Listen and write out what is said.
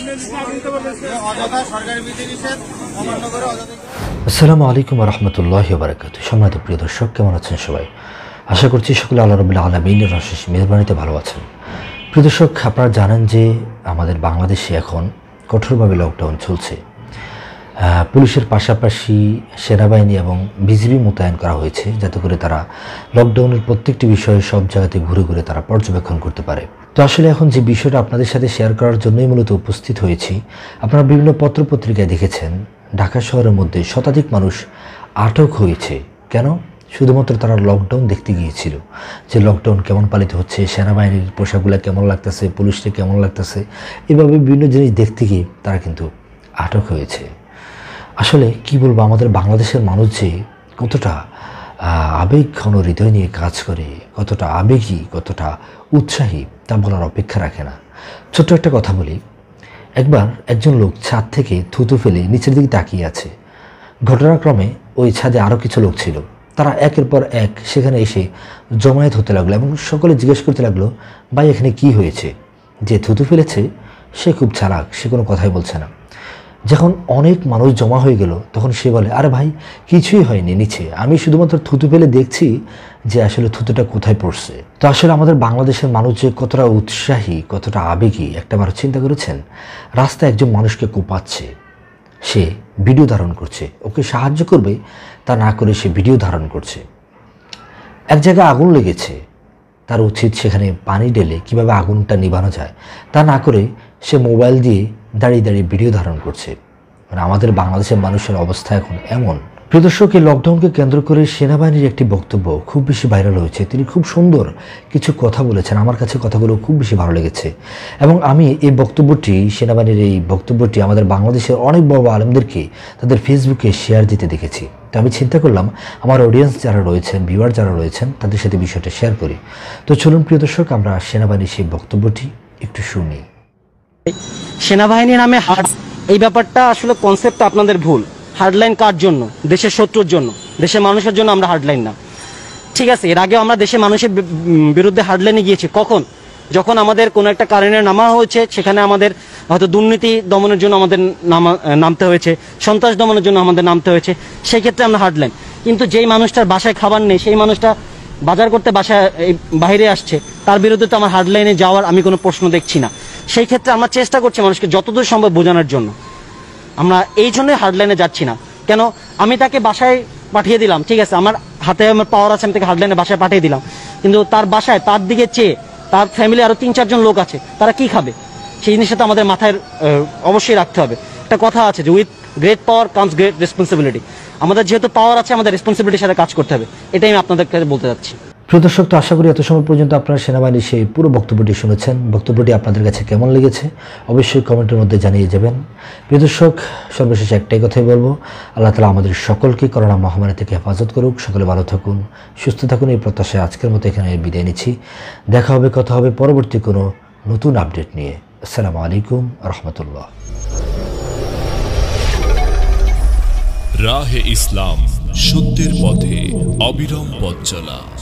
আসসালামু আলাইকুম রহমতুল্লাহ বারকাত সম্মানিত প্রিয় দর্শক কেমন আছেন সবাই আশা করছি সকলে আল্লাহ রবুল্লা আলমিনের অশেষ মেহরবানিতে ভালো আছেন প্রিয় দর্শক আপনারা জানেন যে আমাদের বাংলাদেশে এখন কঠোরভাবে লকডাউন চলছে পুলিশের পাশাপাশি সেনাবাহিনী এবং বিজিবি মোতায়েন করা হয়েছে যাতে করে তারা লকডাউনের প্রত্যেকটি বিষয়ে সব জায়গাতে ঘুরে ঘুরে তারা পর্যবেক্ষণ করতে পারে তো আসলে এখন যে বিষয়টা আপনাদের সাথে শেয়ার করার জন্যই মূলত উপস্থিত হয়েছি আপনারা বিভিন্ন পত্রপত্রিকায় দেখেছেন ঢাকা শহরের মধ্যে শতাধিক মানুষ আটক হয়েছে কেন শুধুমাত্র তারা লকডাউন দেখতে গিয়েছিল যে লকডাউন কেমন পালিত হচ্ছে সেনাবাহিনীর পোশাকগুলো কেমন লাগতেছে পুলিশটা কেমন লাগতেছে এভাবে বিভিন্ন জিনিস দেখতে গিয়ে তারা কিন্তু আটক হয়েছে আসলে কি বলবো আমাদের বাংলাদেশের মানুষ যে কতটা আবেগ ঘন হৃদয় নিয়ে কাজ করে কতটা আবেগী কতটা উৎসাহী তা বলার অপেক্ষা রাখে না ছোট্ট একটা কথা বলি একবার একজন লোক ছাদ থেকে থুতু ফেলে নিচের দিকে তাকিয়ে আছে ঘটনাক্রমে ওই ছাদে আরও কিছু লোক ছিল তারা একের পর এক সেখানে এসে জমায়েত হতে লাগলো এবং সকলে জিজ্ঞেস করতে লাগলো ভাই এখানে কি হয়েছে যে থুতু ফেলেছে সে খুব চালাক সে কোনো কথাই বলছে না যখন অনেক মানুষ জমা হয়ে গেল তখন সে বলে আরে ভাই কিছুই হয়নি নিচে আমি শুধুমাত্র থুতু পেলে দেখছি যে আসলে থুতুটা কোথায় পড়ছে তো আসলে আমাদের বাংলাদেশের মানুষ যে কতটা উৎসাহী কতটা আবেগী একটা বার চিন্তা করেছেন রাস্তায় একজন মানুষকে কোপাচ্ছে সে ভিডিও ধারণ করছে ওকে সাহায্য করবে তা না করে সে ভিডিও ধারণ করছে এক জায়গায় আগুন লেগেছে তার উচিত সেখানে পানি ঢেলে কিভাবে আগুনটা নিবানো যায় তা না করে সে মোবাইল দিয়ে দাঁড়িয়ে দাঁড়িয়ে ভিডিও ধারণ করছে মানে আমাদের বাংলাদেশের মানুষের অবস্থা এখন এমন প্রিয় দর্শক এই লকডাউনকে কেন্দ্র করে সেনাবাহিনীর একটি বক্তব্য খুব বেশি ভাইরাল হয়েছে তিনি খুব সুন্দর কিছু কথা বলেছেন আমার কাছে কথাগুলো খুব বেশি ভালো লেগেছে এবং আমি এই বক্তব্যটি সেনাবাহিনীর এই বক্তব্যটি আমাদের বাংলাদেশের অনেক বড় আলমদেরকে তাদের ফেসবুকে শেয়ার দিতে দেখেছি তো আমি চিন্তা করলাম আমার অডিয়েন্স যারা রয়েছেন ভিউয়ার যারা রয়েছেন তাদের সাথে বিষয়টা শেয়ার করি তো চলুন প্রিয় দর্শক আমরা সেনাবাহিনীর সেই বক্তব্যটি একটু শুনি সেনাবাহিনী নামে হার্ড এই ব্যাপারটা আসলে কনসেপ্ট আপনাদের ভুল হার্ডলাইন কার জন্য দেশের শত্রুর জন্য দেশের মানুষের জন্য আমরা হার্ডলাইন না ঠিক আছে এর আগেও আমরা দেশের মানুষের বিরুদ্ধে হার্ডলাইনে গিয়েছি কখন যখন আমাদের কোনো একটা কারণে নামা হয়েছে সেখানে আমাদের হয়তো দুর্নীতি দমনের জন্য আমাদের নামা নামতে হয়েছে সন্ত্রাস দমনের জন্য আমাদের নামতে হয়েছে সেক্ষেত্রে আমরা হাঁটলেন কিন্তু যেই মানুষটার বাসায় খাবার নেই সেই মানুষটা বাজার করতে বাসায় বাইরে আসছে তার বিরুদ্ধে তো আমার হার্ডলাইনে যাওয়ার আমি কোনো প্রশ্ন দেখছি না সেই ক্ষেত্রে আমরা চেষ্টা করছি মানুষকে যতদূর সম্ভব বোঝানোর জন্য আমরা এই জন্যই হার্ডলাইনে যাচ্ছি না কেন আমি তাকে বাসায় পাঠিয়ে দিলাম ঠিক আছে আমার হাতে আমার পাওয়ার আছে আমি তাকে হার্ডলাইনে বাসায় পাঠিয়ে দিলাম কিন্তু তার বাসায় তার দিকে চেয়ে তার ফ্যামিলি আরো তিন চারজন লোক আছে তারা কি খাবে সেই জিনিসটা তো আমাদের মাথায় অবশ্যই রাখতে হবে একটা কথা আছে যে with great power comes great responsibility আমাদের যেহেতু পাওয়ার আছে আমাদের রেসপন্সিবিলিটির সাথে কাজ করতে হবে এটাই আমি আপনাদের কাছে বলতে চাচ্ছি প্রদর্শক তো আশা করি এত সময় পর্যন্ত আপনারা সেনাবাহিনীর সেই পুরো বক্তব্যটি শুনেছেন বক্তব্যটি আপনাদের কাছে কেমন লেগেছে অবশ্যই কমেন্টের মধ্যে জানিয়ে যাবেন প্রদর্শক সর্বশেষ একটাই কথাই বলবো আল্লাহ তালা আমাদের সকলকে করোনা মহামারী থেকে হেফাজত করুক সকলে ভালো থাকুন সুস্থ থাকুন এই প্রত্যাশায় আজকের মতো এখানে বিদায় নিচ্ছি দেখা হবে কথা হবে পরবর্তী কোনো নতুন আপডেট নিয়ে আসসালামু আলাইকুম রহমতুল্লাহ রাহে ইসলাম সত্যের পথে অবিরম পথ চলা